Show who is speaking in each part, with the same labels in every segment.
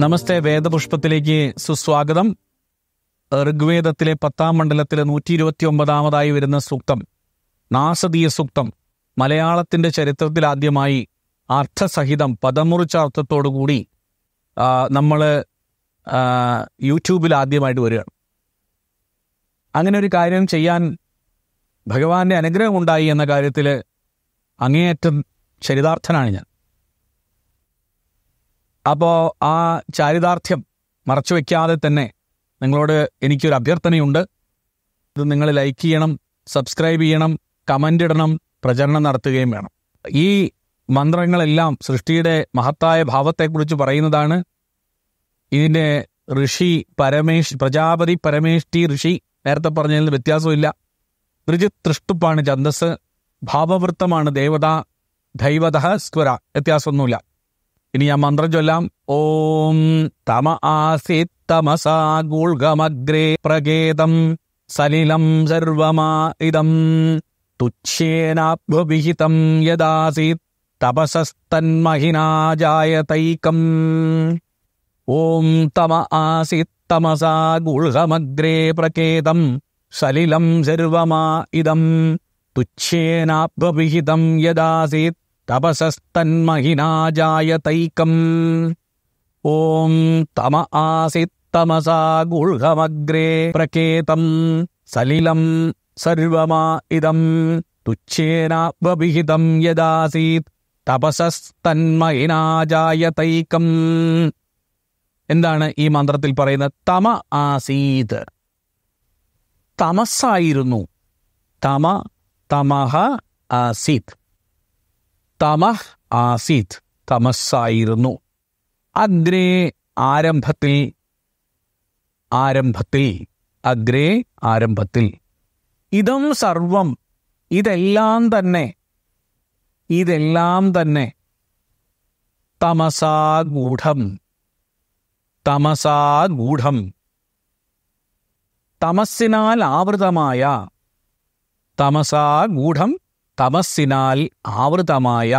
Speaker 1: നമസ്തേ വേദപുഷ്പത്തിലേക്ക് സുസ്വാഗതം ഋഗ്വേദത്തിലെ പത്താം മണ്ഡലത്തിലെ നൂറ്റി ഇരുപത്തി ഒമ്പതാമതായി വരുന്ന സൂക്തം നാസതീയ സൂക്തം മലയാളത്തിന്റെ ചരിത്രത്തിലാദ്യമായി അർത്ഥസഹിതം പദമുറിച്ച അർത്ഥത്തോടുകൂടി നമ്മൾ യൂട്യൂബിൽ ആദ്യമായിട്ട് വരികയാണ് അങ്ങനെ ഒരു കാര്യം ചെയ്യാൻ ഭഗവാന്റെ അനുഗ്രഹം ഉണ്ടായി എന്ന കാര്യത്തിൽ അങ്ങേയറ്റം ചരിതാർത്ഥനാണ് ഞാൻ അപ്പോൾ ആ ചാരിതാർത്ഥ്യം മറച്ചു വയ്ക്കാതെ തന്നെ നിങ്ങളോട് എനിക്കൊരു അഭ്യർത്ഥനയുണ്ട് ഇത് നിങ്ങൾ ലൈക്ക് ചെയ്യണം സബ്സ്ക്രൈബ് ചെയ്യണം കമൻ്റ് ഇടണം പ്രചരണം നടത്തുകയും വേണം ഈ മന്ത്രങ്ങളെല്ലാം സൃഷ്ടിയുടെ മഹത്തായ ഭാവത്തെക്കുറിച്ച് പറയുന്നതാണ് ഇതിൻ്റെ ഋഷി പരമേഷ് പ്രജാപതി പരമേഷ്ടി ഋഷി നേരത്തെ പറഞ്ഞതിൽ വ്യത്യാസമില്ല ഋജി തൃഷ്ടുപ്പാണ് ഛന്ദസ് ഭാവവൃത്തമാണ് ദേവത ദൈവത സ്ക്വര വ്യത്യാസമൊന്നുമില്ല ഇനി ഞാൻ മന്ത്രം ചൊല്ലാം ഓം തമ ആസീത് തമസാ ഗൂൾഗമഗ്രേ പ്രകേതം സലിലം സർവമാ ഇതം തുച്ഛേനാഭ്യവിഹിതം യദാസീത് തപസസ്തന്മഹിനാജായതൈകം ഓം തമ ആസീത് തമസാ ഗൂൾഗമഗ്രേ പ്രകേതം സലിലം സർവമാ ഇതം തുച്ഛേനാഭ്യവിഹിതം യദാസീത് തപസസ്തന്മഹിനാജായതൈക്കം ഓം തമ ആസിത്തമസാ ഗുൾഹമഗ്രേ പ്രകേതം സലിലം സർവമാ ഇതം തുച്ഛേനാവഭിഹിതം യദാസീത് തപസസ്തന്മഹിനാജായതൈക്കം എന്താണ് ഈ മന്ത്രത്തിൽ പറയുന്നത് തമ ആസീത് തമസായിരുന്നു തമ തമഹ ആസീത് തമഹ് ആസീത് തമസ്സായിരുന്നു അഗ്രേ ആരംഭത്തിൽ ആരംഭത്തിൽ അഗ്രേ ആരംഭത്തിൽ ഇതം സർവം ഇതെല്ലാം തന്നെ ഇതെല്ലാം തന്നെ തമസാഗൂഢം തമസാഗൂഢം തമസ്സിനാൽ ആവൃതമായ തമസാഗൂഢം തമസ്സിനാൽ ആവൃതമായ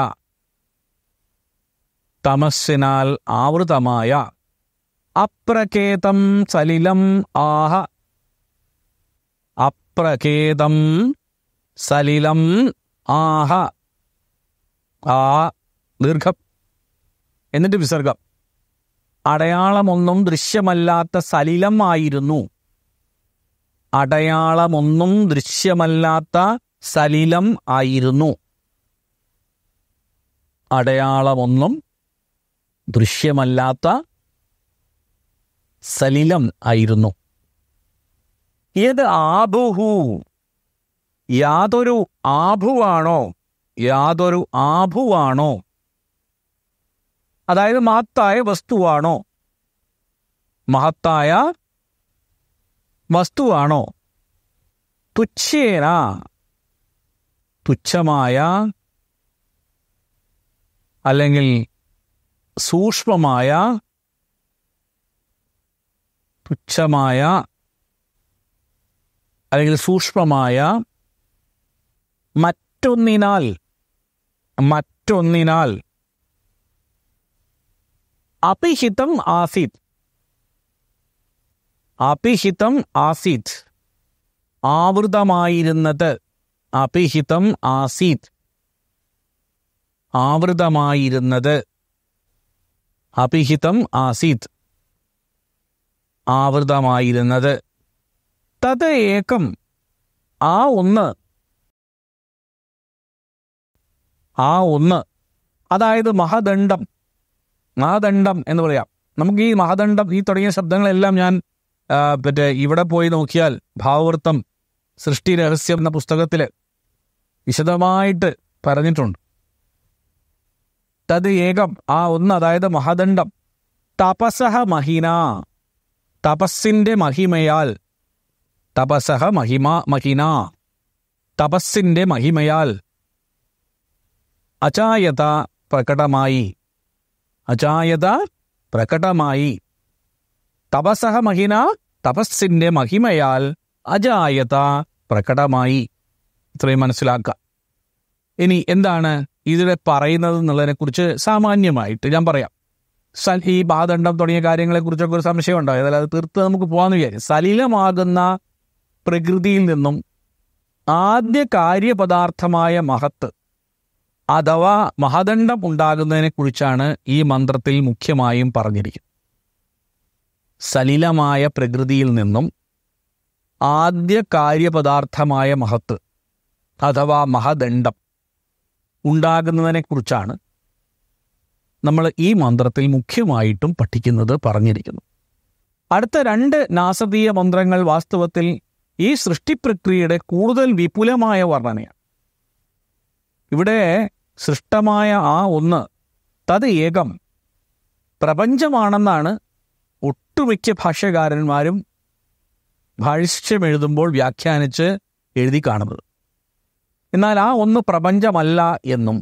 Speaker 1: തമസ്സിനാൽ ആവൃതമായ അപ്രകേതം സലിലം ആഹ അപ്രകേതം സലിലം ആഹ ആ ദീർഘം എന്നിട്ട് വിസർഗം അടയാളമൊന്നും ദൃശ്യമല്ലാത്ത സലിലം ആയിരുന്നു അടയാളമൊന്നും ദൃശ്യമല്ലാത്ത സലിലം ആയിരുന്നു അടയാളമൊന്നും ദൃശ്യമല്ലാത്ത സലിലം ആയിരുന്നു ഏത് ആബുഹു യാതൊരു ആഭുവാണോ യാതൊരു ആഭുവാണോ അതായത് മഹത്തായ വസ്തുവാണോ മഹത്തായ വസ്തുവാണോ തുച്ഛേന തുച്ഛമായ അല്ലെങ്കിൽ സൂക്ഷ്മമായ തുച്ഛമായ അല്ലെങ്കിൽ സൂക്ഷ്മമായ മറ്റൊന്നിനാൽ മറ്റൊന്നിനാൽ അപിഹിതം ആസിത് അപിഹിതം ആസിത് ആവൃതമായിരുന്നത് അപിഹിതം ആസീത് ആവൃതമായിരുന്നത് അപിഹിതം ആസീത് ആവൃതമായിരുന്നത് തത് ഏകം ആ ഒന്ന് ആ ഒന്ന് അതായത് മഹദണ്ഡം മഹദണ്ഡം എന്ന് പറയാം നമുക്ക് ഈ മഹദണ്ഡം ഈ തുടങ്ങിയ ശബ്ദങ്ങളെല്ലാം ഞാൻ മറ്റേ ഇവിടെ പോയി നോക്കിയാൽ ഭാവവൃത്തം സൃഷ്ടി രഹസ്യം എന്ന പുസ്തകത്തിൽ വിശദമായിട്ട് പറഞ്ഞിട്ടുണ്ട് തത് ഏകം ആ ഒന്ന് അതായത് മഹാദണ്ഡം തപസഹ മഹിന തപസ്സിൻ്റെ മഹിമയാൽ തപസഹ മഹിമ മഹിന തപസ്സിൻ്റെ മഹിമയാൽ അചായത പ്രകടമായി അചായത പ്രകടമായി തപസഹ മഹിന തപസ്സിൻ്റെ മഹിമയാൽ അജായത പ്രകടമായി ഇത്രയും മനസ്സിലാക്കുക ഇനി എന്താണ് ഇതിലെ പറയുന്നത് എന്നുള്ളതിനെക്കുറിച്ച് സാമാന്യമായിട്ട് ഞാൻ പറയാം സൽ ഈ പാദണ്ഡം തുടങ്ങിയ കാര്യങ്ങളെക്കുറിച്ചൊക്കെ ഒരു സംശയം ഉണ്ടാവും അതായത് അത് തീർത്ത് നമുക്ക് പോകാമെന്ന് വിചാരിക്കും സലിലമാകുന്ന പ്രകൃതിയിൽ നിന്നും ആദ്യ കാര്യപദാർത്ഥമായ മഹത്ത് അഥവാ മഹദണ്ഡം ഉണ്ടാകുന്നതിനെക്കുറിച്ചാണ് ഈ മന്ത്രത്തിൽ മുഖ്യമായും പറഞ്ഞിരിക്കുന്നത് സലിലമായ പ്രകൃതിയിൽ നിന്നും ആദ്യ കാര്യപദാർത്ഥമായ മഹത്ത് അഥവാ മഹദണ്ഡം ഉണ്ടാകുന്നതിനെക്കുറിച്ചാണ് നമ്മൾ ഈ മന്ത്രത്തിൽ മുഖ്യമായിട്ടും പഠിക്കുന്നത് പറഞ്ഞിരിക്കുന്നു അടുത്ത രണ്ട് നാസതീയ മന്ത്രങ്ങൾ വാസ്തവത്തിൽ ഈ സൃഷ്ടിപ്രക്രിയയുടെ കൂടുതൽ വിപുലമായ വർണ്ണനയാണ് ഇവിടെ സൃഷ്ടമായ ആ ഒന്ന് തത് ഏകം പ്രപഞ്ചമാണെന്നാണ് ഒട്ടുമിക്ക ഭാഷകാരന്മാരും ഭാഷ്യമെഴുതുമ്പോൾ വ്യാഖ്യാനിച്ച് എഴുതി കാണുന്നത് എന്നാൽ ആ ഒന്ന് പ്രപഞ്ചമല്ല എന്നും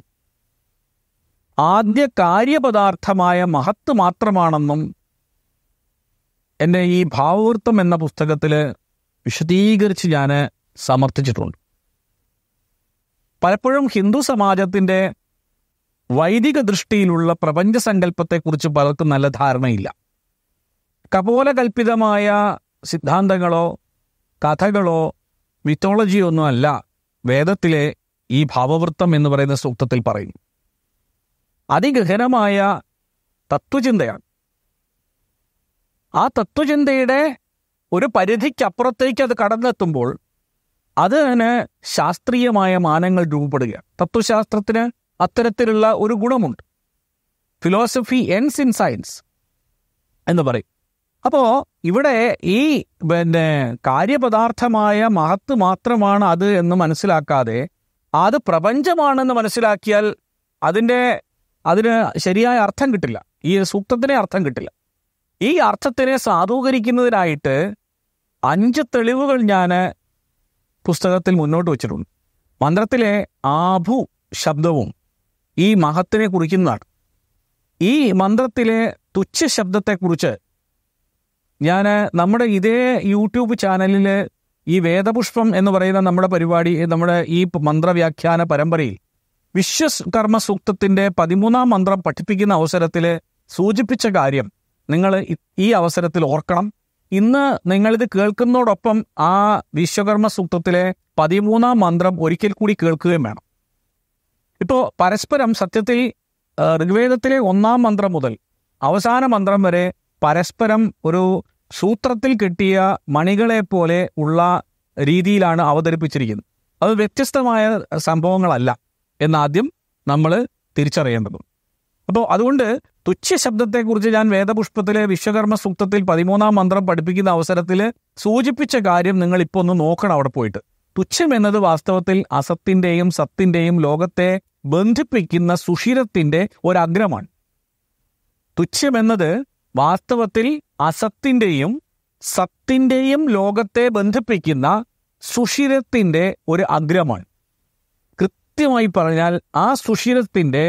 Speaker 1: ആദ്യ കാര്യപദാർത്ഥമായ മഹത്ത് മാത്രമാണെന്നും എൻ്റെ ഈ ഭാവവൃത്തം എന്ന പുസ്തകത്തിൽ വിശദീകരിച്ച് ഞാൻ സമർത്ഥിച്ചിട്ടുണ്ട് പലപ്പോഴും ഹിന്ദു സമാജത്തിൻ്റെ വൈദിക ദൃഷ്ടിയിലുള്ള പ്രപഞ്ച സങ്കല്പത്തെക്കുറിച്ച് പലർക്കും നല്ല ധാരണയില്ല കപോലകൽപിതമായ സിദ്ധാന്തങ്ങളോ കഥകളോ മിത്തോളജിയൊന്നും അല്ല വേദത്തിലെ ഈ ഭാവവൃത്തം എന്ന് പറയുന്ന സൂക്തത്തിൽ പറയുന്നു അതിഗഹനമായ തത്വചിന്തയാണ് ആ തത്വചിന്തയുടെ ഒരു പരിധിക്കപ്പുറത്തേക്ക് അത് കടന്നെത്തുമ്പോൾ അതിന് ശാസ്ത്രീയമായ മാനങ്ങൾ രൂപപ്പെടുകയാണ് തത്വശാസ്ത്രത്തിന് അത്തരത്തിലുള്ള ഒരു ഗുണമുണ്ട് ഫിലോസഫി എൻസ് ഇൻ സയൻസ് എന്ന് പറയും അപ്പോ ഇവിടെ ഈ പിന്നെ കാര്യപദാർത്ഥമായ മഹത്ത് മാത്രമാണ് അത് എന്ന് മനസ്സിലാക്കാതെ അത് പ്രപഞ്ചമാണെന്ന് മനസ്സിലാക്കിയാൽ അതിൻ്റെ അതിന് ശരിയായ അർത്ഥം കിട്ടില്ല ഈ സൂക്തത്തിനെ അർത്ഥം കിട്ടില്ല ഈ അർത്ഥത്തിനെ സാധൂകരിക്കുന്നതിനായിട്ട് അഞ്ച് തെളിവുകൾ ഞാൻ പുസ്തകത്തിൽ മുന്നോട്ട് വച്ചിട്ടുണ്ട് മന്ത്രത്തിലെ ആഭു ശബ്ദവും ഈ മഹത്തിനെ കുറിക്കുന്നതാണ് ഈ മന്ത്രത്തിലെ തുച്ഛ ശബ്ദത്തെക്കുറിച്ച് ഞാൻ നമ്മുടെ ഇതേ യൂട്യൂബ് ചാനലിൽ ഈ വേദപുഷ്പം എന്ന് പറയുന്ന നമ്മുടെ പരിപാടി നമ്മുടെ ഈ മന്ത്രവ്യാഖ്യാന പരമ്പരയിൽ വിശ്വകർമ്മ സൂക്തത്തിന്റെ പതിമൂന്നാം മന്ത്രം പഠിപ്പിക്കുന്ന അവസരത്തിൽ സൂചിപ്പിച്ച കാര്യം നിങ്ങൾ ഈ അവസരത്തിൽ ഓർക്കണം ഇന്ന് നിങ്ങളിത് കേൾക്കുന്നതോടൊപ്പം ആ വിശ്വകർമ്മ സൂക്തത്തിലെ പതിമൂന്നാം മന്ത്രം ഒരിക്കൽ കൂടി കേൾക്കുകയും വേണം ഇപ്പോൾ പരസ്പരം സത്യത്തിൽ ഋഗ്വേദത്തിലെ ഒന്നാം മന്ത്രം മുതൽ അവസാന മന്ത്രം വരെ പരസ്പരം ഒരു സൂത്രത്തിൽ കിട്ടിയ മണികളെ പോലെ ഉള്ള രീതിയിലാണ് അവതരിപ്പിച്ചിരിക്കുന്നത് അത് വ്യത്യസ്തമായ സംഭവങ്ങളല്ല എന്നാദ്യം നമ്മൾ തിരിച്ചറിയേണ്ടതുണ്ട് അപ്പോൾ അതുകൊണ്ട് തുച്ഛ ശബ്ദത്തെക്കുറിച്ച് ഞാൻ വേദപുഷ്പത്തിലെ വിശ്വകർമ്മ സൂക്തത്തിൽ പതിമൂന്നാം മന്ത്രം പഠിപ്പിക്കുന്ന അവസരത്തിൽ സൂചിപ്പിച്ച കാര്യം നിങ്ങൾ ഇപ്പോൾ ഒന്ന് നോക്കണം അവിടെ പോയിട്ട് തുച്ഛം എന്നത് വാസ്തവത്തിൽ അസത്തിൻ്റെയും സത്തിൻ്റെയും ലോകത്തെ ബന്ധിപ്പിക്കുന്ന സുഷിരത്തിൻ്റെ ഒരഗ്രമാണ് തുച്ഛം എന്നത് വാസ്തവത്തിൽ അസത്തിൻ്റെയും സത്തിൻ്റെയും ലോകത്തെ ബന്ധിപ്പിക്കുന്ന സുഷിരത്തിൻ്റെ ഒരു അഗ്രമാണ് കൃത്യമായി പറഞ്ഞാൽ ആ സുഷിരത്തിൻ്റെ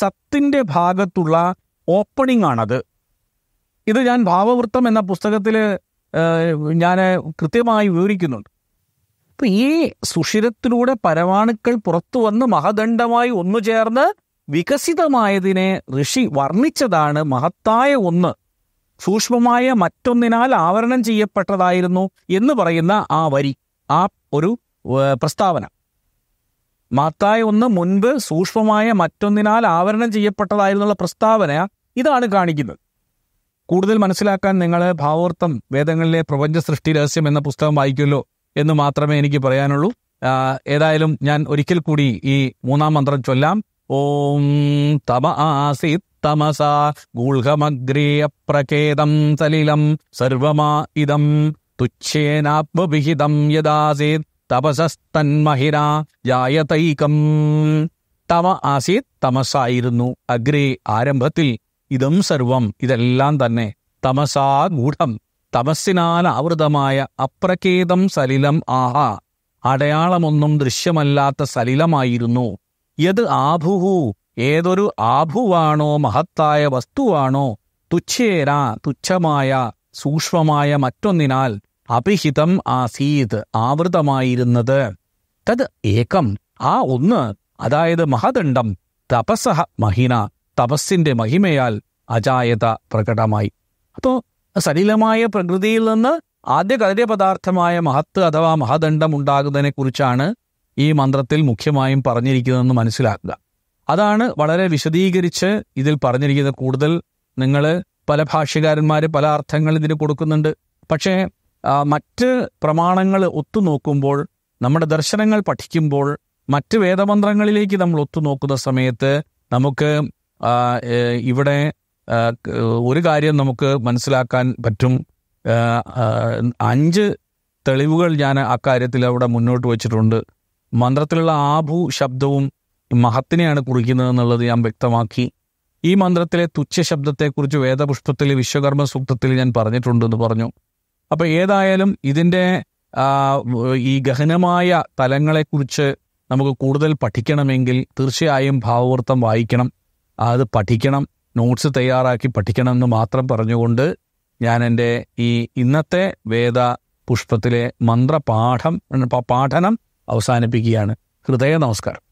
Speaker 1: സത്തിൻ്റെ ഭാഗത്തുള്ള ഓപ്പണിംഗ് ആണത് ഇത് ഞാൻ ഭാവവൃത്തം എന്ന പുസ്തകത്തിൽ ഞാൻ കൃത്യമായി വിവരിക്കുന്നുണ്ട് അപ്പം ഈ സുഷിരത്തിലൂടെ പരമാണുക്കൾ പുറത്തു വന്ന് മഹദണ്ഡമായി ഒന്നു ചേർന്ന് വികസിതമായതിനെ ഋഷി വർണ്ണിച്ചതാണ് മഹത്തായ ഒന്ന് സൂക്ഷ്മമായ മറ്റൊന്നിനാൽ ആവരണം ചെയ്യപ്പെട്ടതായിരുന്നു എന്ന് പറയുന്ന ആ വരി ആ ഒരു പ്രസ്താവന മഹത്തായ ഒന്ന് മുൻപ് സൂക്ഷ്മമായ മറ്റൊന്നിനാൽ ആവരണം ചെയ്യപ്പെട്ടതായിരുന്നുള്ള പ്രസ്താവന ഇതാണ് കാണിക്കുന്നത് കൂടുതൽ മനസ്സിലാക്കാൻ നിങ്ങൾ ഭാവോർത്ഥം വേദങ്ങളിലെ പ്രപഞ്ച സൃഷ്ടി രഹസ്യം എന്ന പുസ്തകം വായിക്കുമല്ലോ എന്ന് മാത്രമേ എനിക്ക് പറയാനുള്ളൂ ഏതായാലും ഞാൻ ഒരിക്കൽ കൂടി ഈ മൂന്നാം മന്ത്രം ചൊല്ലാം ഓം തമ ആസീത് തമസാ ഗൂൾഹമഗ്രീയപ്രകേതം സലിലം സർവമാ ഇതം തുച്ഛേനാത്മവിഹിതം യദാസീത് തപസസ്തന്മഹിന ജായതൈകം തമ ആസീത് തമസായിരുന്നു അഗ്രേ ആരംഭത്തിൽ ഇതം സർവം ഇതെല്ലാം തന്നെ തമസാ ഗൂഢം തമസ്സിനാൽ ആവൃതമായ അപ്രകേതം സലിലം ആഹ അടയാളമൊന്നും ദൃശ്യമല്ലാത്ത സലിലമായിരുന്നു യത് ആഭുഹു ഏതൊരു ആഭുവാണോ മഹത്തായ വസ്തുവാണോ തുച്ഛേന തുച്ഛമായ സൂക്ഷ്മമായ മറ്റൊന്നിനാൽ അഭിഹിതം ആസീത് ആവൃതമായിരുന്നത് തത് ഏകം ആ ഒന്ന് അതായത് മഹദണ്ഡം തപസഹ മഹിന തപസ്സിന്റെ മഹിമയാൽ അജായത പ്രകടമായി അപ്പോ സലിലമായ പ്രകൃതിയിൽ നിന്ന് ആദ്യ പദാർത്ഥമായ മഹത്ത് അഥവാ മഹദണ്ഡം ഉണ്ടാകുന്നതിനെ കുറിച്ചാണ് ഈ മന്ത്രത്തിൽ മുഖ്യമായും പറഞ്ഞിരിക്കുന്നതെന്ന് മനസ്സിലാക്കുക അതാണ് വളരെ വിശദീകരിച്ച് ഇതിൽ പറഞ്ഞിരിക്കുന്നത് കൂടുതൽ നിങ്ങൾ പല ഭാഷകാരന്മാർ പല അർത്ഥങ്ങൾ ഇതിന് കൊടുക്കുന്നുണ്ട് പക്ഷേ മറ്റ് പ്രമാണങ്ങൾ ഒത്തുനോക്കുമ്പോൾ നമ്മുടെ ദർശനങ്ങൾ പഠിക്കുമ്പോൾ മറ്റ് വേദമന്ത്രങ്ങളിലേക്ക് നമ്മൾ ഒത്തുനോക്കുന്ന സമയത്ത് നമുക്ക് ഇവിടെ ഒരു കാര്യം നമുക്ക് മനസ്സിലാക്കാൻ പറ്റും അഞ്ച് തെളിവുകൾ ഞാൻ അക്കാര്യത്തിൽ അവിടെ മുന്നോട്ട് വച്ചിട്ടുണ്ട് മന്ത്രത്തിലുള്ള ആഭു ശബ്ദവും മഹത്തിനെയാണ് കുറിക്കുന്നത് എന്നുള്ളത് ഞാൻ വ്യക്തമാക്കി ഈ മന്ത്രത്തിലെ തുച്ഛ ശബ്ദത്തെക്കുറിച്ച് വേദപുഷ്പത്തിൽ വിശ്വകർമ്മ സൂക്തത്തിൽ ഞാൻ പറഞ്ഞിട്ടുണ്ടെന്ന് പറഞ്ഞു അപ്പോൾ ഏതായാലും ഇതിൻ്റെ ഈ ഗഹനമായ തലങ്ങളെക്കുറിച്ച് നമുക്ക് കൂടുതൽ പഠിക്കണമെങ്കിൽ തീർച്ചയായും ഭാവവൃത്തം വായിക്കണം അത് പഠിക്കണം നോട്ട്സ് തയ്യാറാക്കി പഠിക്കണം എന്ന് മാത്രം പറഞ്ഞുകൊണ്ട് ഞാൻ എൻ്റെ ഈ ഇന്നത്തെ വേദ പുഷ്പത്തിലെ മന്ത്രപാഠം പാഠനം അവസാനിപ്പിക്കുകയാണ് ഹൃദയ നമസ്കാരം